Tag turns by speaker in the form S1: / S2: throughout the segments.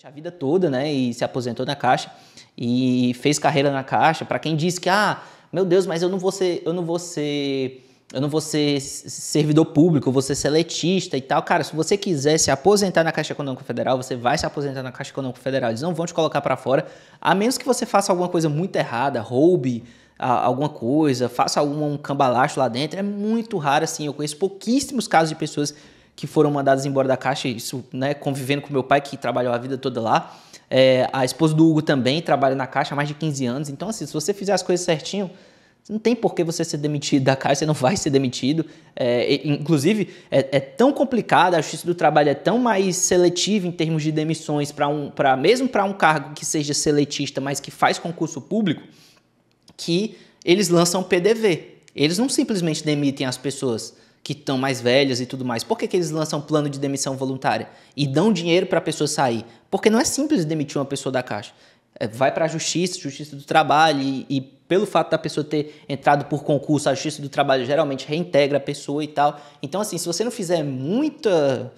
S1: durante a vida toda, né? E se aposentou na Caixa e fez carreira na Caixa. Para quem diz que, ah, meu Deus, mas eu não vou ser, eu não vou ser, eu não vou ser servidor público, vou ser seletista e tal. Cara, se você quiser se aposentar na Caixa Econômica Federal, você vai se aposentar na Caixa Econômica Federal. Eles não vão te colocar para fora, a menos que você faça alguma coisa muito errada, roube alguma coisa, faça algum cambalacho lá dentro. É muito raro assim, eu conheço pouquíssimos casos de pessoas que foram mandadas embora da Caixa, isso, né, convivendo com meu pai, que trabalhou a vida toda lá. É, a esposa do Hugo também trabalha na Caixa há mais de 15 anos. Então, assim, se você fizer as coisas certinho, não tem por que você ser demitido da Caixa, você não vai ser demitido. É, inclusive, é, é tão complicada, a justiça do trabalho é tão mais seletiva em termos de demissões, para um, para mesmo para um cargo que seja seletista, mas que faz concurso público, que eles lançam PDV. Eles não simplesmente demitem as pessoas que estão mais velhas e tudo mais. Por que, que eles lançam um plano de demissão voluntária e dão dinheiro para a pessoa sair? Porque não é simples demitir uma pessoa da Caixa. É, vai para a Justiça, Justiça do Trabalho, e, e, pelo fato da pessoa ter entrado por concurso, a Justiça do Trabalho geralmente reintegra a pessoa e tal. Então, assim, se você não fizer muita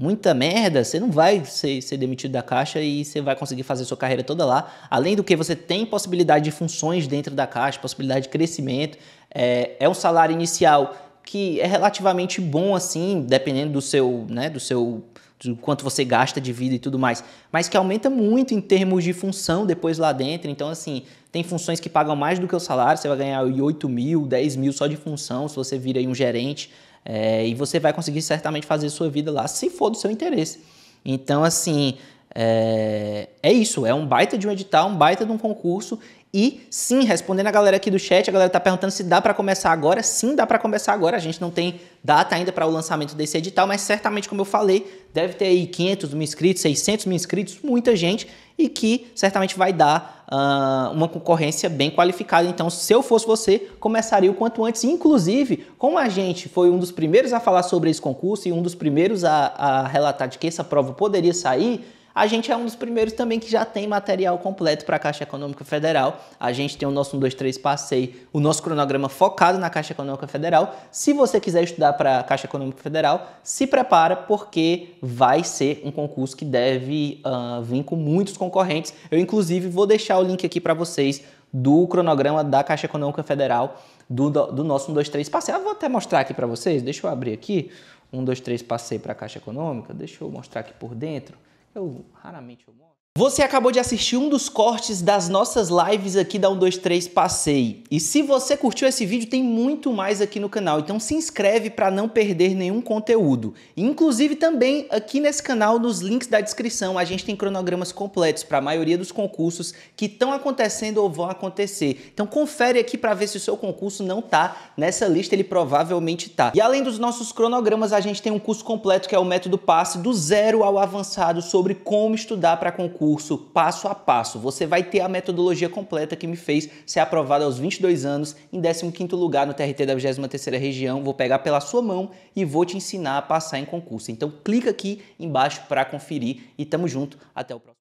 S1: muita merda, você não vai ser, ser, demitido da Caixa e você vai conseguir fazer sua carreira toda lá. Além do que, você tem possibilidade de funções dentro da Caixa, possibilidade de crescimento, é, é um salário inicial que é relativamente bom assim, dependendo do seu, né, do seu do quanto você gasta de vida e tudo mais, mas que aumenta muito em termos de função depois lá dentro. Então, assim, tem funções que pagam mais do que o salário, você vai ganhar 8 mil, 10 mil só de função se você vira um gerente, é, e você vai conseguir certamente fazer sua vida lá, se for do seu interesse. Então, assim, é, é, isso, é um baita de um edital, um baita de um concurso, e sim, respondendo a galera aqui do chat, a galera tá perguntando se dá para começar agora. Sim, dá para começar agora. A gente não tem data ainda para o lançamento desse edital, mas certamente, como eu falei, deve ter aí 500 mil inscritos, 600 mil inscritos, muita gente, e que certamente vai dar uh, uma concorrência bem qualificada. Então, se eu fosse você, começaria o quanto antes. Inclusive, como a gente foi um dos primeiros a falar sobre esse concurso e um dos primeiros a, a relatar de que essa prova poderia sair, a gente é um dos primeiros também que já tem material completo para a Caixa Econômica Federal. A gente tem o nosso 1, 2, 3 passeio, o nosso cronograma focado na Caixa Econômica Federal. Se você quiser estudar para a Caixa Econômica Federal, se prepara porque vai ser um concurso que deve uh, vir com muitos concorrentes. Eu, inclusive, vou deixar o link aqui para vocês do cronograma da Caixa Econômica Federal do, do, do nosso 1, 2, 3 passeio. Eu vou até mostrar aqui para vocês, deixa eu abrir aqui. 1, 2, 3 passeio para a Caixa Econômica, deixa eu mostrar aqui por dentro eu raramente eu mostro. Você acabou de assistir um dos cortes das nossas lives aqui da 123 Passei. E se você curtiu esse vídeo, tem muito mais aqui no canal, então se inscreve para não perder nenhum conteúdo. Inclusive também aqui nesse canal, nos links da descrição, a gente tem cronogramas completos para a maioria dos concursos que estão acontecendo ou vão acontecer. Então confere aqui para ver se o seu concurso não tá nessa lista, ele provavelmente tá. E além dos nossos cronogramas, a gente tem um curso completo que é o método passe do zero ao avançado sobre como estudar para concurso curso passo a passo. Você vai ter a metodologia completa que me fez ser aprovado aos 22 anos em 15º lugar no TRT da 23ª região. Vou pegar pela sua mão e vou te ensinar a passar em concurso. Então clica aqui embaixo para conferir e tamo junto. Até o próximo